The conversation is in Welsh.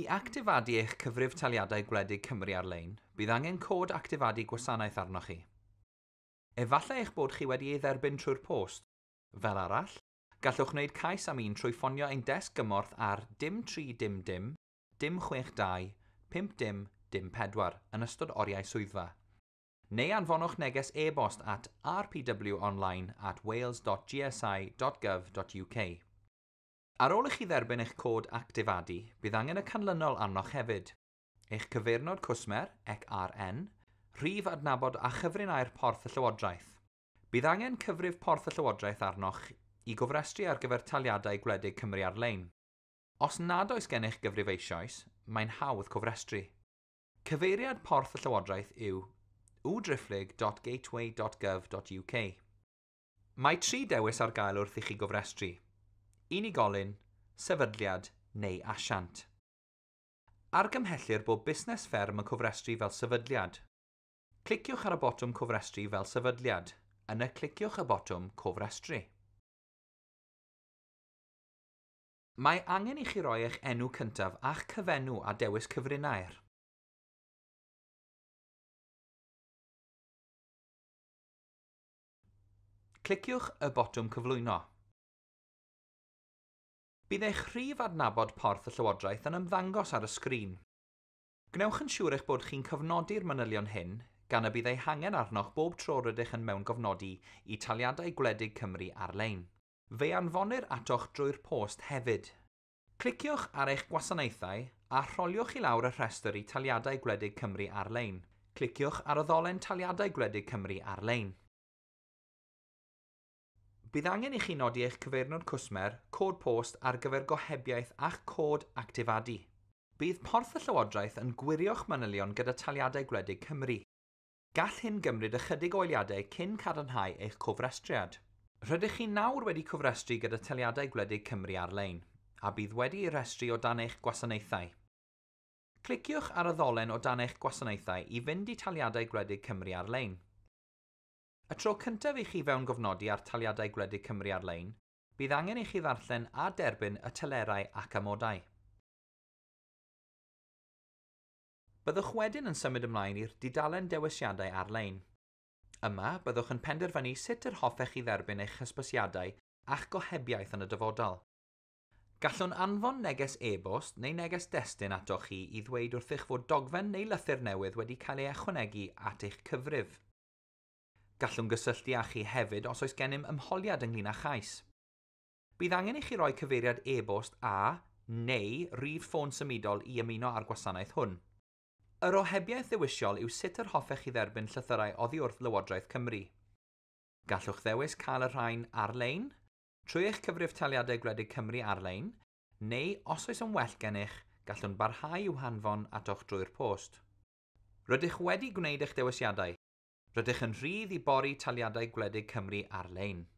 I actifadu eich cyfrif taliadau gwledig Cymru ar-lein, bydd angen cod actifadu gwasanaeth arnoch chi. Efallai eich bod chi wedi ei dderbyn trwy'r post. Fel arall, gallwch wneud cais am un trwy ffonio ein desg gymorth ar dim 3 dim dim, dim 6 2, 5 dim, dim 4 yn ystod oriau swyddfa. Neu anfonwch neges e-bost at rpwonline at wales.gsi.gov.uk. Ar ôl i chi dderbyn eich cod actifadu, bydd angen y canlynol arnoch hefyd. Eich cyfeirnod cwsmer, ECRN, rhif adnabod a a'r porth y Llywodraeth. Bydd angen cyfrif porth y Llywodraeth arnoch i gofrestru ar gyfer taliadau gwledig Cymru ar-lein. Os nad oes gen eich gyfrif eisoes, mae'n hawdd cofrestru. Cyfeiriad porth y Llywodraeth yw wdrifflig.gateway.gov.uk. Mae tri dewis ar gael wrth i chi gofrestru – unigolyn, sefydliad neu asiant. Argymhellir bod busnes fferm yn cofrestru fel sefydliad. Cliciwch ar y botwm cofrestru fel sefydliad. Yna cliciwch y botwm cofrestru. Mae angen i chi roi eich enw cyntaf a'ch cyfenw a dewis cyfrinair. Cliciwch y botwm cyflwyno. Bydd eich rhif adnabod porth y Llywodraeth yn ymddangos ar y sgrin. Gwnewch yn siŵr eich bod chi'n cofnodi'r manylion hyn, gan y bydd ei hangen arnoch bob tro rydych yn mewn gofnodi i taliadau Gwledig Cymru ar-lein. Fe anfonir atoch drwy'r post hefyd. Cliciwch ar eich gwasanaethau a rholiwch i lawr y rhestr i taliadau Gwledig Cymru ar-lein. Cliciwch ar y ddolen taliadau Gwledig Cymru ar-lein. Bydd angen i chi nodi eich cyfeirnod cwsmer, cod post ar gyfer gohebiaeth a'ch cod actifadu. Bydd porth y Llywodraeth yn gwirio'ch manylion gyda taliadau gwledig Cymru. Gall hyn gymryd ychydig o eiliadau cyn cadarnhau eich cofrestriad. Rydych chi nawr wedi cofrestru gyda taliadau gwledig Cymru ar-lein, a bydd wedi ei restru o dan eich gwasanaethau. Cliciwch ar y ddolen o dan eich gwasanaethau i fynd i taliadau gwledig Cymru ar-lein. Y tro cyntaf i chi fewn gofnodi ar taliadau gwledig Cymru ar-lein, bydd angen i chi ddarllen a derbyn y telerau ac amodau. Byddwch wedyn yn symud ymlaen i'r didalen dewisiadau ar-lein. Yma, byddwch yn penderfynu sut yr hoffech i dderbyn eich hysbysiadau a'ch gohebiaeth yn y dyfodol. Gallwn anfon neges e-bost neu neges destun atoch chi i ddweud wrth eich fod dogfen neu lythyr newydd wedi cael ei ychwanegu at eich cyfrif. Gallwn gysylltu â chi hefyd os oes gennym ymholiad ynglyn â chais. Bydd angen i chi roi cyfeiriad e-bost a neu rif ffôn symudol i ymuno â'r gwasanaeth hwn. Yr ohebiaeth ddewisiol yw sut yr hoffech i dderbyn llythyrau oddi wrth Lywodraeth Cymru. Gallwch ddewis cael y rhain ar-lein, trwy eich cyfrif taliadau Gwledig Cymru ar-lein, neu os oes yn well gennych, gallwn barhau i'w hanfon atoch drwy'r post. Rydych wedi gwneud eich dewisiadau, Rydych yn rhydd i bori taliadau gwledig Cymru ar-lein.